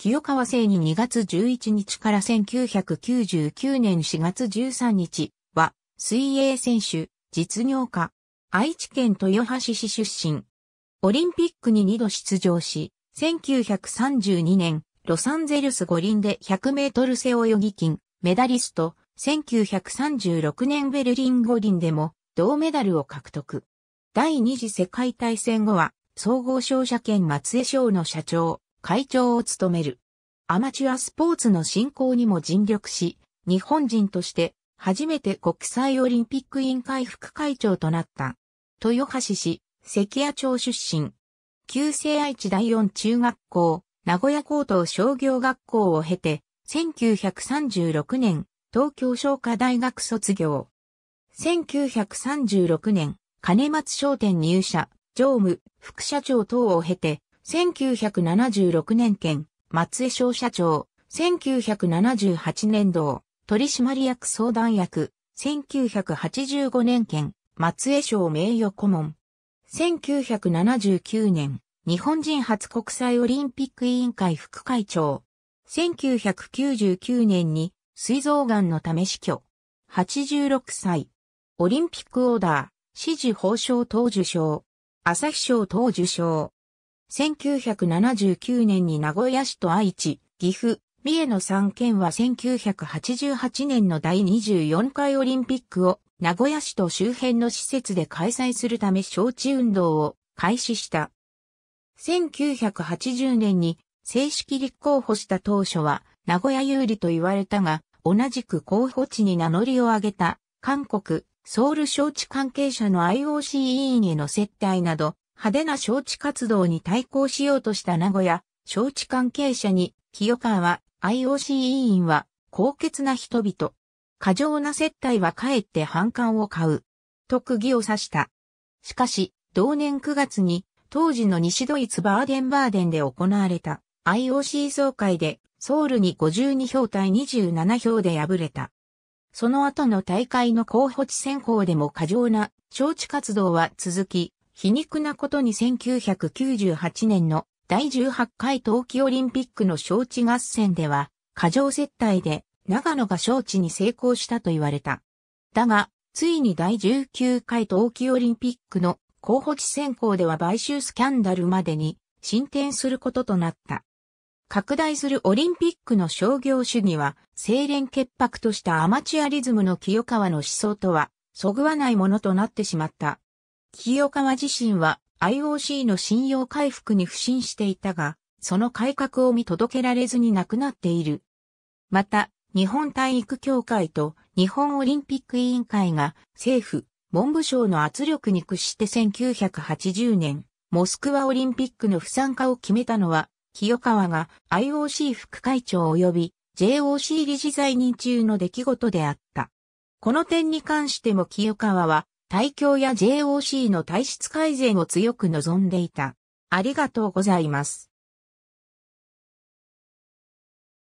清川生に2月11日から1999年4月13日は、水泳選手、実業家、愛知県豊橋市出身。オリンピックに2度出場し、1932年、ロサンゼルス五輪で100メートル背泳ぎ金、メダリスト、1936年ベルリン五輪でも銅メダルを獲得。第二次世界大戦後は、総合商社圏松江省の社長、会長を務める。アマチュアスポーツの振興にも尽力し、日本人として初めて国際オリンピック委員会副会長となった。豊橋市、関谷町出身。旧制愛知第四中学校、名古屋高等商業学校を経て、1936年、東京商科大学卒業。1936年、金松商店入社、常務、副社長等を経て、1976年県、松江省社長、1978年度、取締役相談役、1985年県、松江省名誉顧問。1979年、日本人初国際オリンピック委員会副会長。1999年に、水臓癌のため死去。86歳。オリンピックオーダー、支持報奨等受賞。朝日賞等受賞。1979年に名古屋市と愛知、岐阜、三重の3県は1988年の第24回オリンピックを名古屋市と周辺の施設で開催するため招致運動を開始した。1980年に正式立候補した当初は名古屋有利と言われたが、同じく候補地に名乗りを上げた韓国、ソウル招致関係者の IOC 委員への接待など、派手な招致活動に対抗しようとした名古屋、招致関係者に、清川は、IOC 委員は、高潔な人々。過剰な接待はかえって反感を買う。と釘を刺した。しかし、同年9月に、当時の西ドイツバーデンバーデンで行われた IOC 総会でソウルに52票対27票で敗れた。その後の大会の候補地選考でも過剰な招致活動は続き、皮肉なことに1998年の第18回冬季オリンピックの招致合戦では、過剰接待で長野が招致に成功したと言われた。だが、ついに第19回冬季オリンピックの候補地選考では買収スキャンダルまでに進展することとなった。拡大するオリンピックの商業主義は、清廉潔白としたアマチュアリズムの清川の思想とは、そぐわないものとなってしまった。清川自身は IOC の信用回復に不信していたが、その改革を見届けられずに亡くなっている。また、日本体育協会と日本オリンピック委員会が政府、文部省の圧力に屈して1980年、モスクワオリンピックの不参加を決めたのは、清川が IOC 副会長及び JOC 理事在任中の出来事であった。この点に関しても清川は対教や JOC の体質改善を強く望んでいた。ありがとうございます。